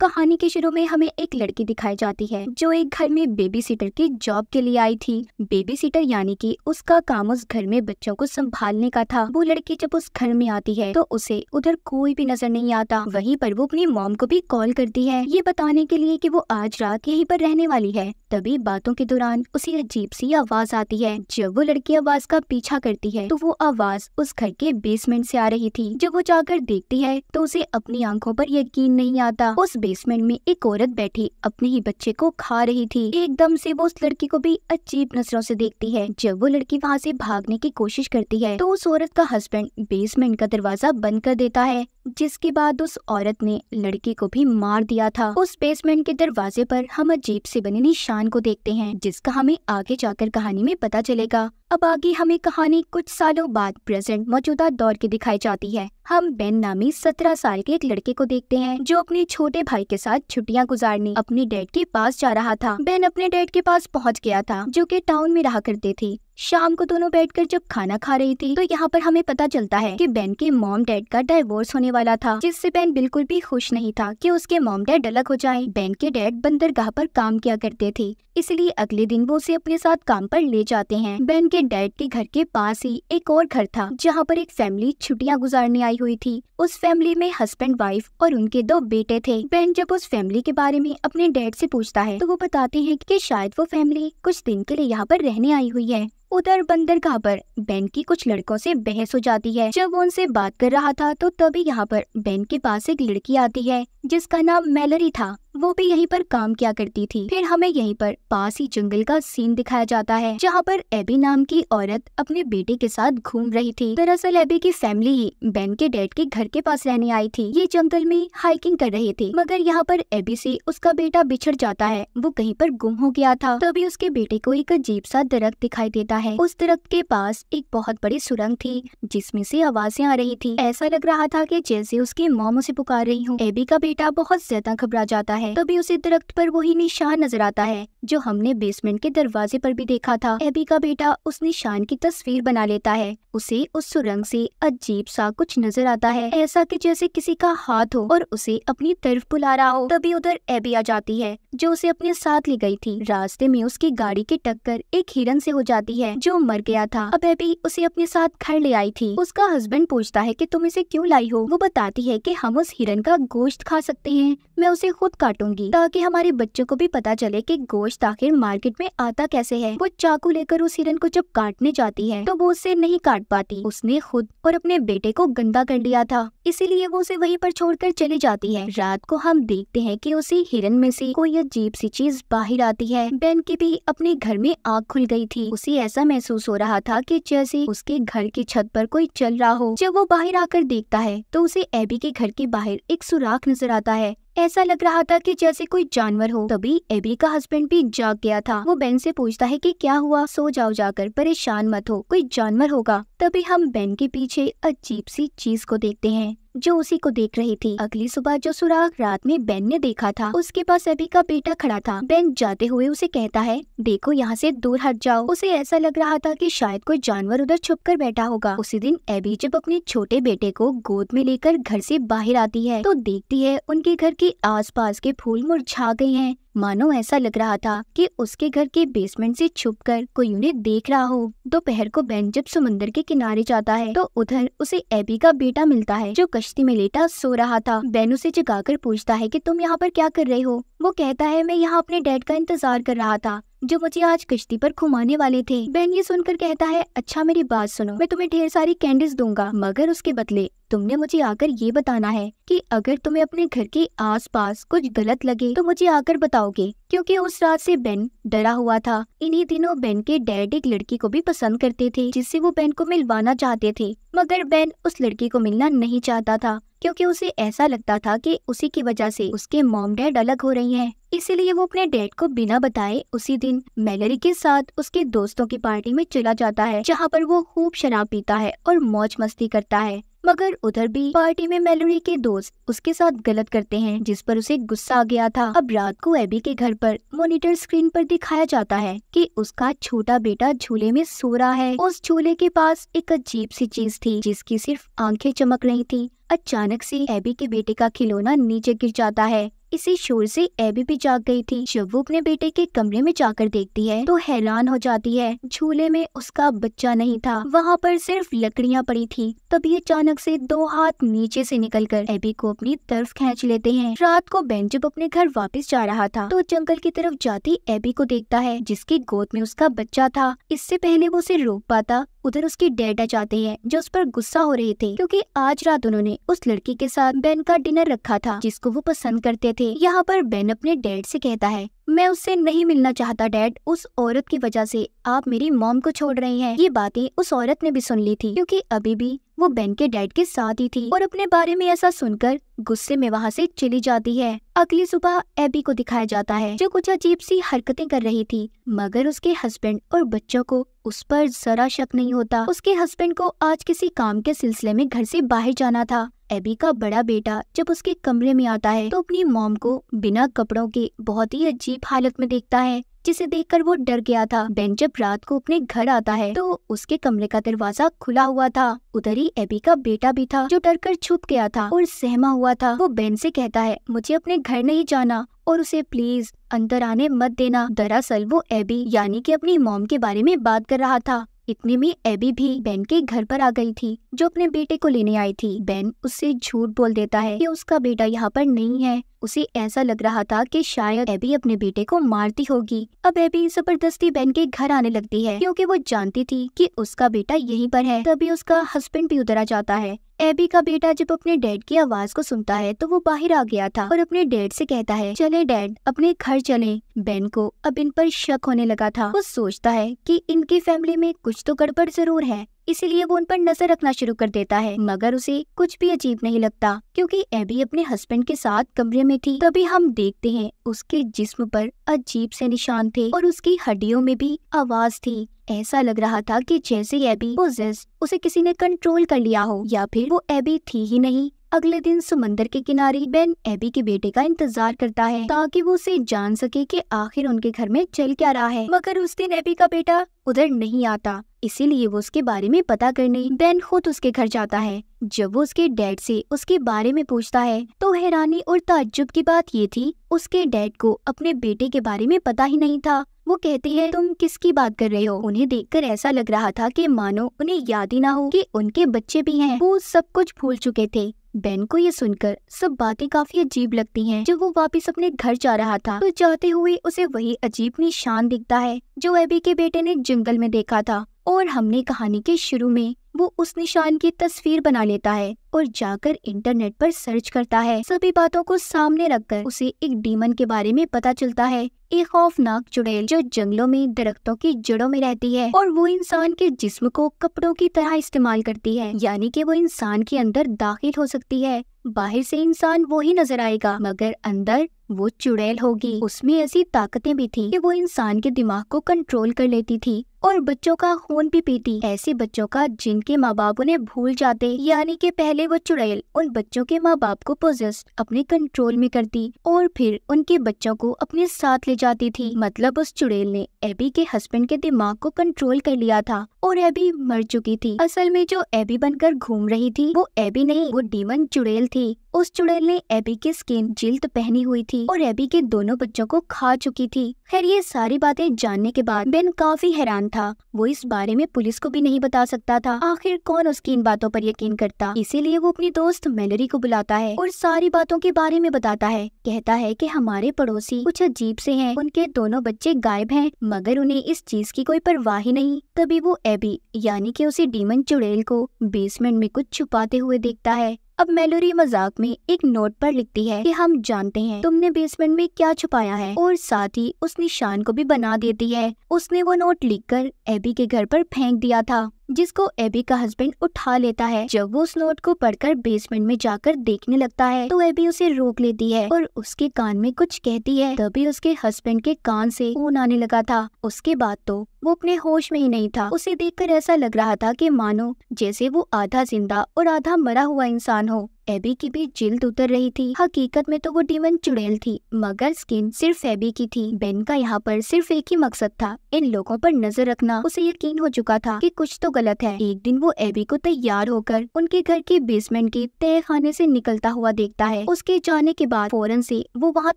कहानी के शुरू में हमें एक लड़की दिखाई जाती है जो एक घर में बेबी सीटर की जॉब के लिए आई थी बेबी सीटर यानी कि उसका काम उस घर में बच्चों को संभालने का था वो लड़की जब उस घर में आती है तो उसे उधर कोई भी नजर नहीं आता वहीं पर वो अपनी मॉम को भी कॉल करती है ये बताने के लिए कि वो आज रात यहीं पर रहने वाली है तभी बातों के दौरान उसे अजीब सी आवाज आती है जब वो लड़की आवाज का पीछा करती है तो वो आवाज उस घर के बेसमेंट से आ रही थी जब वो जाकर देखती है तो उसे अपनी आंखों पर यकीन नहीं आता उस बेसमेंट में एक औरत बैठी अपने ही बच्चे को खा रही थी एकदम से वो उस लड़की को भी अजीब नजरों से देखती है जब वो लड़की वहाँ से भागने की कोशिश करती है तो उस औरत का हस्बैंड बेसमेंट का दरवाजा बंद कर देता है जिसके बाद उस औरत ने लड़की को भी मार दिया था उस बेसमेंट के दरवाजे पर हम अजीब से बने निशान को देखते हैं जिसका हमें आगे जाकर कहानी में पता चलेगा अब आगे हमें कहानी कुछ सालों बाद प्रेजेंट मौजूदा दौर की दिखाई जाती है हम बेन नामी सत्रह साल के एक लड़के को देखते हैं जो अपने छोटे भाई के साथ छुट्टियां गुजारने अपने डैड के पास जा रहा था बेन अपने डैड के पास पहुंच गया था जो कि टाउन में रहा करते थे शाम को दोनों बैठकर जब खाना खा रही थी तो यहाँ पर हमें पता चलता है कि बेन के मॉम डैड का डाइवोर्स होने वाला था जिससे बेन बिल्कुल भी खुश नहीं था कि उसके मॉम डैड अलग हो जाए बेन के डैड बंदरगाह पर काम किया करते थे इसलिए अगले दिन वो उसे अपने साथ काम पर ले जाते हैं बेन के डैड के घर के पास ही एक और घर था जहाँ पर एक फैमिली छुट्टियाँ गुजारने आई हुई थी उस फैमिली में हस्बैंड वाइफ और उनके दो बेटे थे बेन जब उस फैमिली के बारे में अपने डैड से पूछता है तो वो बताते हैं कि शायद वो फैमिली कुछ दिन के लिए यहाँ पर रहने आई हुई है उधर बंदरगाह पर बैन की कुछ लड़कों से बहस हो जाती है जब वो उनसे बात कर रहा था तो तभी यहाँ पर बैन के पास एक लड़की आती है जिसका नाम मेलरी था वो भी यहीं पर काम किया करती थी फिर हमें यहीं पर पास ही जंगल का सीन दिखाया जाता है जहाँ पर एबी नाम की औरत अपने बेटे के साथ घूम रही थी दरअसल एबी की फैमिली ही बेन के डैड के घर के पास रहने आई थी ये जंगल में हाइकिंग कर रहे थे मगर यहाँ पर एबी से उसका बेटा बिछड़ जाता है वो कहीं पर गुम हो गया था तभी उसके बेटे को एक अजीब सा दरख्त दिखाई देता है उस दरख्त के पास एक बहुत बड़ी सुरंग थी जिसमे से आवाजें आ रही थी ऐसा लग रहा था की जैसे उसकी मोम उसे पुकार रही हूँ एबी का बेटा बहुत ज्यादा घबरा जाता है है तभी उसे दरख्त पर वही निशान नजर आता है जो हमने बेसमेंट के दरवाजे पर भी देखा था एबी का बेटा उस निशान की तस्वीर बना लेता है उसे उस सुरंग से अजीब सा कुछ नजर आता है ऐसा कि जैसे किसी का हाथ हो और उसे अपनी तरफ बुला रहा हो तभी उधर एबी आ जाती है जो उसे अपने साथ ले गई थी रास्ते में उसकी गाड़ी की टक्कर एक हिरन से हो जाती है जो मर गया था अब एबी उसे अपने साथ घर ले आई थी उसका हस्बैंड पूछता है कि तुम इसे क्यों लाई हो वो बताती है कि हम उस हिरन का गोश्त खा सकते हैं मैं उसे खुद काट काटूंगी ताकि हमारे बच्चों को भी पता चले कि गोश्त आखिर मार्केट में आता कैसे है वो चाकू लेकर उस हिरन को जब काटने जाती है तो वो उसे नहीं काट पाती उसने खुद और अपने बेटे को गंदा कर लिया था इसीलिए वो उसे वहीं पर छोड़कर चली जाती है रात को हम देखते हैं कि उसी हिरन में से कोई अजीब सी चीज बाहर आती है बेन की भी अपने घर में आग खुल गई थी उसे ऐसा महसूस हो रहा था कि जैसे उसके घर की छत पर कोई चल रहा हो जब वो बाहर आकर देखता है तो उसे एबी के घर के बाहर एक सुराख नजर आता है ऐसा लग रहा था कि जैसे कोई जानवर हो तभी एबी का हस्बैंड भी जाग गया था वो बेन से पूछता है कि क्या हुआ सो जाओ जाकर परेशान मत हो कोई जानवर होगा तभी हम बेन के पीछे अजीब सी चीज को देखते हैं जो उसी को देख रही थी अगली सुबह जो सुराग रात में बेन ने देखा था उसके पास अभी का बेटा खड़ा था बेन जाते हुए उसे कहता है देखो यहाँ से दूर हट जाओ उसे ऐसा लग रहा था कि शायद कोई जानवर उधर छुप कर बैठा होगा उसी दिन एबी जब अपने छोटे बेटे को गोद में लेकर घर से बाहर आती है तो देखती है उनके घर के पास के फूल मुरझा गए हैं मानो ऐसा लग रहा था कि उसके घर के बेसमेंट से छुपकर कोई उन्हें देख रहा हो दोपहर को बेन जब समुन्दर के किनारे जाता है तो उधर उसे एबी का बेटा मिलता है जो कश्ती में लेटा सो रहा था बेन उसे जगाकर पूछता है की तुम यहाँ पर क्या कर रहे हो वो कहता है मैं यहाँ अपने डैड का इंतजार कर रहा था जो मुझे आज कश्ती पर घुमाने वाले थे बहन ये सुनकर कहता है अच्छा मेरी बात सुनो मैं तुम्हें ढेर सारी कैंडीज दूंगा मगर उसके बदले तुमने मुझे आकर ये बताना है कि अगर तुम्हें अपने घर के आसपास कुछ गलत लगे तो मुझे आकर बताओगे क्योंकि उस रात से बेन डरा हुआ था इन्हीं दिनों बेन के डैड एक लड़की को भी पसंद करते थे जिससे वो बेन को मिलवाना चाहते थे मगर बेन उस लड़की को मिलना नहीं चाहता था क्योंकि उसे ऐसा लगता था कि उसी की वजह से उसके मॉम डैड अलग हो रही हैं इसीलिए वो अपने डैड को बिना बताए उसी दिन मैलरी के साथ उसके दोस्तों की पार्टी में चला जाता है जहाँ पर वो खूब शराब पीता है और मौज मस्ती करता है मगर उधर भी पार्टी में मेलोरी के दोस्त उसके साथ गलत करते हैं जिस पर उसे गुस्सा आ गया था अब रात को एबी के घर पर मॉनिटर स्क्रीन पर दिखाया जाता है कि उसका छोटा बेटा झूले में सो रहा है उस झूले के पास एक अजीब सी चीज थी जिसकी सिर्फ आंखें चमक रही थी अचानक से एबी के बेटे का खिलौना नीचे गिर जाता है इसी शोर से एबी भी जाग गई थी जब वो अपने बेटे के कमरे में जाकर देखती है तो हैरान हो जाती है झूले में उसका बच्चा नहीं था वहाँ पर सिर्फ लकड़ियाँ पड़ी थी तभी अचानक से दो हाथ नीचे से निकलकर एबी को अपनी तरफ खींच लेते हैं रात को बेन जब अपने घर वापस जा रहा था तो जंगल की तरफ जाती एबी को देखता है जिसकी गोद में उसका बच्चा था इससे पहले वो उसे रोक पाता उधर उसकी डेड आ जाते है जो उस पर गुस्सा हो रहे थे क्योंकि आज रात उन्होंने उस लड़की के साथ बेन का डिनर रखा था जिसको वो पसंद करते थे यहाँ पर बेन अपने डैड से कहता है मैं उससे नहीं मिलना चाहता डैड उस औरत की वजह से आप मेरी मॉम को छोड़ रहे हैं ये बातें उस औरत ने भी सुन ली थी क्योंकि अभी भी वो बेन के डैड के साथ ही थी और अपने बारे में ऐसा सुनकर गुस्से में वहाँ से चली जाती है अगली सुबह एबी को दिखाया जाता है जो कुछ अजीब सी हरकतें कर रही थी मगर उसके हस्बैंड और बच्चों को उस पर जरा शक नहीं होता उसके हस्बैंड को आज किसी काम के सिलसिले में घर से बाहर जाना था एबी का बड़ा बेटा जब उसके कमरे में आता है तो अपनी मॉम को बिना कपड़ों के बहुत ही अजीब हालत में देखता है जिसे देखकर वो डर गया था बेन जब रात को अपने घर आता है तो उसके कमरे का दरवाजा खुला हुआ था उधर ही एबी का बेटा भी था जो डर कर छुप गया था और सहमा हुआ था वो बेन से कहता है मुझे अपने घर नहीं जाना और उसे प्लीज अंदर आने मत देना दरअसल वो एबी यानी कि अपनी मॉम के बारे में बात कर रहा था इतने में एबी भी बेन के घर पर आ गई थी जो अपने बेटे को लेने आई थी बेन उससे झूठ बोल देता है कि उसका बेटा यहाँ पर नहीं है उसे ऐसा लग रहा था कि शायद एबी अपने बेटे को मारती होगी अब एबी जबरदस्ती बहन के घर आने लगती है क्योंकि वो जानती थी कि उसका बेटा यहीं पर है तभी उसका हस्बैंड भी उधर आ जाता है एबी का बेटा जब अपने डैड की आवाज को सुनता है तो वो बाहर आ गया था और अपने डैड से कहता है चले डैड अपने घर चले बेन को अब इन पर शक होने लगा था वो सोचता है कि इनकी फैमिली में कुछ तो गड़बड़ जरूर है इसीलिए वो उन पर नजर रखना शुरू कर देता है मगर उसे कुछ भी अजीब नहीं लगता क्योंकि एबी अपने हस्बैंड के साथ कमरे में थी तभी हम देखते हैं उसके जिस्म पर अजीब से निशान थे और उसकी हड्डियों में भी आवाज थी ऐसा लग रहा था कि जैसे एबी पोजेस उसे किसी ने कंट्रोल कर लिया हो या फिर वो एबी थी ही नहीं अगले दिन समंदर के किनारे बेन एबी के बेटे का इंतजार करता है ताकि वो उसे जान सके कि आखिर उनके घर में चल क्या रहा है मगर उस दिन एबी का बेटा उधर नहीं आता इसीलिए वो उसके बारे में पता करने बेन खुद उसके घर जाता है जब वो उसके डैड से उसके बारे में पूछता है तो हैरानी और ताज्जुब की बात ये थी उसके डैड को अपने बेटे के बारे में पता ही नहीं था वो कहते हैं तुम किसकी बात कर रहे हो उन्हें देखकर ऐसा लग रहा था कि मानो उन्हें याद ही ना हो कि उनके बच्चे भी हैं वो सब कुछ भूल चुके थे बेन को ये सुनकर सब बातें काफी अजीब लगती हैं। जब वो वापस अपने घर जा रहा था तो जाते हुए उसे वही अजीब निशान दिखता है जो एबी के बेटे ने जंगल में देखा था और हमने कहानी के शुरू में वो उस निशान की तस्वीर बना लेता है और जाकर इंटरनेट पर सर्च करता है सभी बातों को सामने रखकर उसे एक डीमन के बारे में पता चलता है एक खौफनाक चुड़ैल जो जंगलों में दरख्तों की जड़ों में रहती है और वो इंसान के जिस्म को कपड़ों की तरह इस्तेमाल करती है यानी कि वो इंसान के अंदर दाखिल हो सकती है बाहर से इंसान वो ही नजर आएगा मगर अंदर वो चुड़ैल होगी उसमें ऐसी ताकतें भी थी कि वो इंसान के दिमाग को कंट्रोल कर लेती थी और बच्चों का खून भी पीती ऐसे बच्चों का जिनके माँ बाप उन्हें भूल जाते यानी कि पहले वो चुड़ैल उन बच्चों के माँ बाप को पोजेस्ट अपने कंट्रोल में करती और फिर उनके बच्चों को अपने साथ ले जाती थी मतलब उस चुड़ैल ने एबी के हस्बैंड के दिमाग को कंट्रोल कर लिया था और एबी मर चुकी थी असल में जो एबी बनकर घूम रही थी वो एबी नहीं वो डीमन चुड़ैल थी उस चुड़ैल ने एबी की स्किन जिल्द पहनी हुई थी और एबी के दोनों बच्चों को खा चुकी थी खैर ये सारी बातें जानने के बाद बेन काफी हैरान था वो इस बारे में पुलिस को भी नहीं बता सकता था आखिर कौन उसकी इन बातों पर यकीन करता इसीलिए वो अपनी दोस्त मेलरी को बुलाता है और सारी बातों के बारे में बताता है कहता है की हमारे पड़ोसी कुछ अजीब से है उनके दोनों बच्चे गायब है मगर उन्हें इस चीज की कोई परवाह ही नहीं तभी वो एबी यानी की उसे डीमन चुड़ैल को बेसमेंट में कुछ छुपाते हुए देखता है अब मेलोरी मजाक में एक नोट पर लिखती है कि हम जानते हैं तुमने बेसमेंट में क्या छुपाया है और साथ ही उस निशान को भी बना देती है उसने वो नोट लिखकर एबी के घर पर फेंक दिया था जिसको एबी का हस्बैंड उठा लेता है जब वो उस नोट को पढ़कर बेसमेंट में जाकर देखने लगता है तो एबी उसे रोक लेती है और उसके कान में कुछ कहती है तभी उसके हस्बैंड के कान से खून आने लगा था उसके बाद तो वो अपने होश में ही नहीं था उसे देखकर ऐसा लग रहा था कि मानो जैसे वो आधा जिंदा और आधा मरा हुआ इंसान हो एबी की भी जिल्द उतर रही थी हकीकत में तो वो डीमन चुड़ैल थी मगर स्किन सिर्फ एबी की थी बेन का यहाँ पर सिर्फ एक ही मकसद था इन लोगों पर नजर रखना उसे यकीन हो चुका था कि कुछ तो गलत है एक दिन वो एबी को तैयार होकर उनके घर के बेसमेंट के तय खाने से निकलता हुआ देखता है उसके जाने के बाद फौरन से वो वहाँ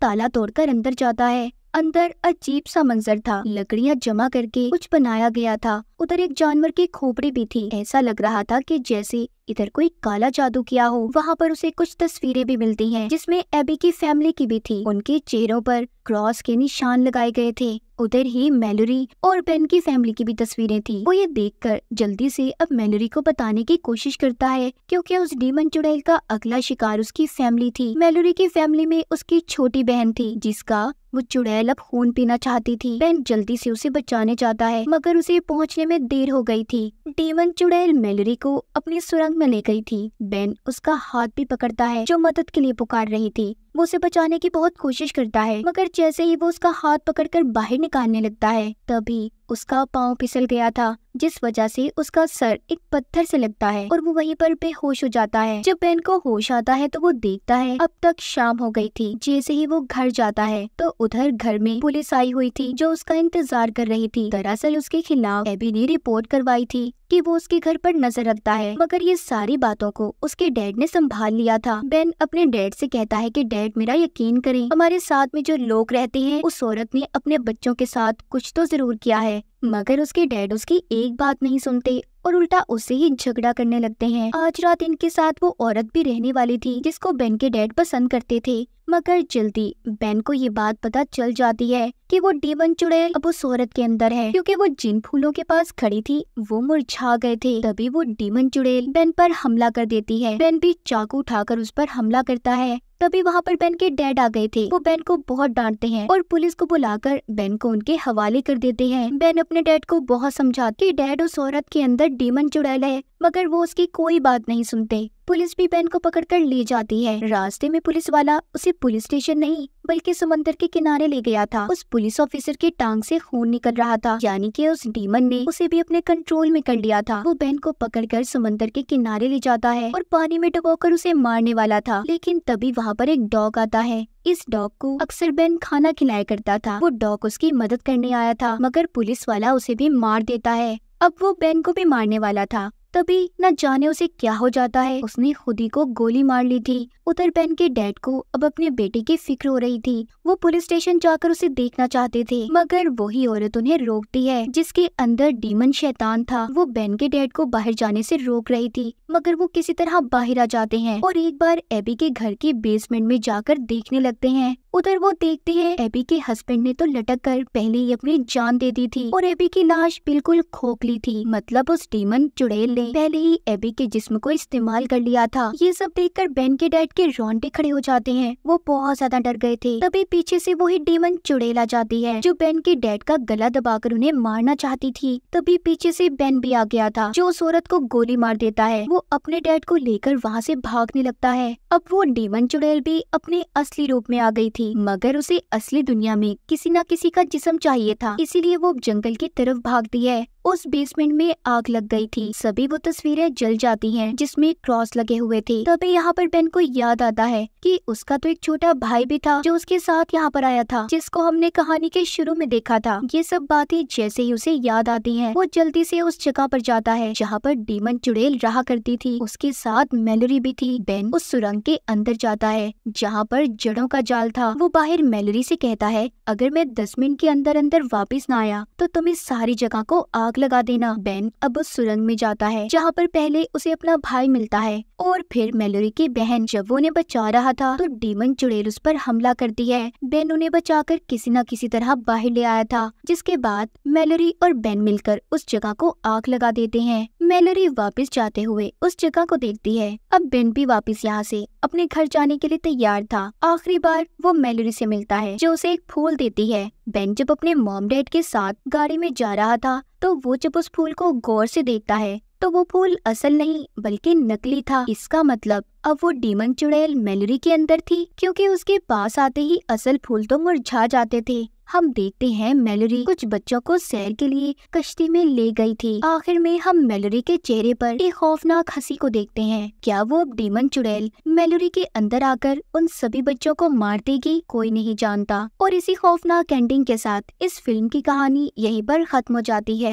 ताला कर अंदर जाता है अंदर अजीब सा मंजर था लकड़ियाँ जमा करके कुछ बनाया गया था उधर एक जानवर की खोपड़ी भी थी ऐसा लग रहा था कि जैसे इधर कोई काला जादू किया हो वहाँ पर उसे कुछ तस्वीरें भी मिलती हैं जिसमें एबी की फैमिली की भी थी उनके चेहरों पर क्रॉस के निशान लगाए गए थे उधर ही मेलोरी और बेन की फैमिली की भी तस्वीरें थी वो ये देखकर जल्दी से अब मेलोरी को बताने की कोशिश करता है क्योंकि उस डीमन चुड़ैल का अगला शिकार उसकी फैमिली थी मेलोरी की फैमिली में उसकी छोटी बहन थी जिसका वो चुड़ैल अब खून पीना चाहती थी बेन जल्दी से उसे बचाने जाता है मगर उसे पहुँचने पहुंचने में देर हो गई थी डेमन चुड़ैल मेलरी को अपनी सुरंग में ले गई थी बेन उसका हाथ भी पकड़ता है जो मदद के लिए पुकार रही थी वो उसे बचाने की बहुत कोशिश करता है मगर जैसे ही वो उसका हाथ पकड़कर बाहर निकालने लगता है तभी उसका पाँव फिसल गया था जिस वजह से उसका सर एक पत्थर से लगता है और वो वहीं पर बेहोश हो जाता है जब बेन को होश आता है तो वो देखता है अब तक शाम हो गई थी जैसे ही वो घर जाता है तो उधर घर में पुलिस आई हुई थी जो उसका इंतजार कर रही थी दरअसल उसके खिलाफ एबी ने रिपोर्ट करवाई थी कि वो उसके घर पर नजर रखता है मगर ये सारी बातों को उसके डैड ने संभाल लिया था बेन अपने डैड से कहता है की डैड शायद मेरा यकीन करें हमारे साथ में जो लोग रहते हैं उस औरत ने अपने बच्चों के साथ कुछ तो जरूर किया है मगर उसके डैड उसकी एक बात नहीं सुनते और उल्टा उससे ही झगड़ा करने लगते हैं आज रात इनके साथ वो औरत भी रहने वाली थी जिसको बेन के डैड पसंद करते थे मगर जल्दी बेन को ये बात पता चल जाती है कि वो डीवन चुड़ैल अब उस औरत के अंदर है क्योंकि वो जिन फूलों के पास खड़ी थी वो मुरझा गए थे तभी वो डीमन चुड़ैल बेन पर हमला कर देती है बेन भी चाकू उठाकर उस पर हमला करता है तभी वहाँ पर बेन के डैड आ गए थे वो बेन को बहुत डांटते हैं और पुलिस को बुलाकर बेन को उनके हवाले कर देते हैं बेन अपने डैड को बहुत समझाते डैड उस औरत के अंदर डीमन चुड़ैल है मगर वो उसकी कोई बात नहीं सुनते पुलिस भी बेन को पकड़कर ले जाती है रास्ते में पुलिस वाला उसे पुलिस स्टेशन नहीं बल्कि समंदर के किनारे ले गया था उस पुलिस ऑफिसर के टांग से खून निकल रहा था यानी कि उस डीमन ने उसे भी अपने कंट्रोल में कर लिया था वो बेन को पकड़कर समंदर के किनारे ले जाता है और पानी में डुबोकर उसे मारने वाला था लेकिन तभी वहाँ पर एक डॉग आता है इस डॉग को अक्सर बेन खाना खिलाया करता था वो डॉग उसकी मदद करने आया था मगर पुलिस वाला उसे भी मार देता है अब वो बेन को भी मारने वाला था तभी न जाने उसे क्या हो जाता है उसने खुद ही को गोली मार ली थी उधर बेन के डैड को अब अपने बेटे की फिक्र हो रही थी वो पुलिस स्टेशन जाकर उसे देखना चाहते थे मगर वही औरत उन्हें रोकती है जिसके अंदर डीमन शैतान था वो बेन के डैड को बाहर जाने से रोक रही थी मगर वो किसी तरह बाहर आ जाते हैं और एक बार एबी के घर के बेसमेंट में जाकर देखने लगते हैं उधर वो देखते हैं एबी के हस्बैंड ने तो लटक कर पहले ही अपनी जान दे दी थी और एबी की लाश बिल्कुल खोखली थी मतलब उस डीमन चुड़ैल ने पहले ही एबी के जिस्म को इस्तेमाल कर लिया था ये सब देखकर बेन के डैड के रोंटे खड़े हो जाते हैं वो बहुत ज्यादा डर गए थे तभी पीछे से वही डीमन चुड़ैल आ जाती है जो बेन के डैड का गला दबाकर उन्हें मारना चाहती थी तभी पीछे से बेन भी आ गया था जो उस औरत को गोली मार देता है वो अपने डैड को लेकर वहाँ से भागने लगता है अब वो डीमन चुड़ैल भी अपने असली रूप में आ गई थी थी मगर उसे असली दुनिया में किसी न किसी का जिसम चाहिए था इसीलिए वो जंगल की तरफ भागती है उस बेसमेंट में आग लग गई थी सभी वो तस्वीरें जल जाती हैं जिसमें क्रॉस लगे हुए थे तभी यहाँ पर बेन को याद आता है कि उसका तो एक छोटा भाई भी था जो उसके साथ यहाँ पर आया था जिसको हमने कहानी के शुरू में देखा था ये सब बातें जैसे ही उसे याद आती है वो जल्दी से उस जगह पर जाता है जहाँ पर डीमन चुड़ेल रहा करती थी उसके साथ मेलोरी भी थी बेन उस सुरंग के अंदर जाता है जहाँ पर जड़ों का जाल था वो बाहर मेलोरी से कहता है अगर मैं दस मिनट के अंदर अंदर वापिस न आया तो तुम इस सारी जगह को आग आग लगा देना बैन अब उस सुरंग में जाता है जहाँ पर पहले उसे अपना भाई मिलता है और फिर मेलोरी की बहन जब वो उन्हें बचा रहा था तो डीमन चुड़ेल उस पर हमला करती है बेन उन्हें बचाकर किसी न किसी तरह बाहर ले आया था जिसके बाद मेलोरी और बेन मिलकर उस जगह को आग लगा देते हैं मेलोरी वापिस जाते हुए उस जगह को देखती है अब बेन भी वापिस यहाँ ऐसी अपने घर जाने के लिए तैयार था आखिरी बार वो मेलोरी से मिलता है जो उसे एक फूल देती है बेन जब अपने मॉम डैड के साथ गाड़ी में जा रहा था तो वो जब उस फूल को गौर से देखता है तो वो फूल असल नहीं बल्कि नकली था इसका मतलब अब वो डीमन चुड़ैल मेलरी के अंदर थी क्योंकि उसके पास आते ही असल फूल तो मुरझा जाते थे हम देखते हैं मेलोरी कुछ बच्चों को सैर के लिए कश्ती में ले गई थी आखिर में हम मेलोरी के चेहरे पर एक खौफनाक हंसी को देखते हैं क्या वो अब डीमन चुड़ैल मेलोरी के अंदर आकर उन सभी बच्चों को मार देगी कोई नहीं जानता और इसी खौफनाक एंडिंग के साथ इस फिल्म की कहानी यहीं पर खत्म हो जाती है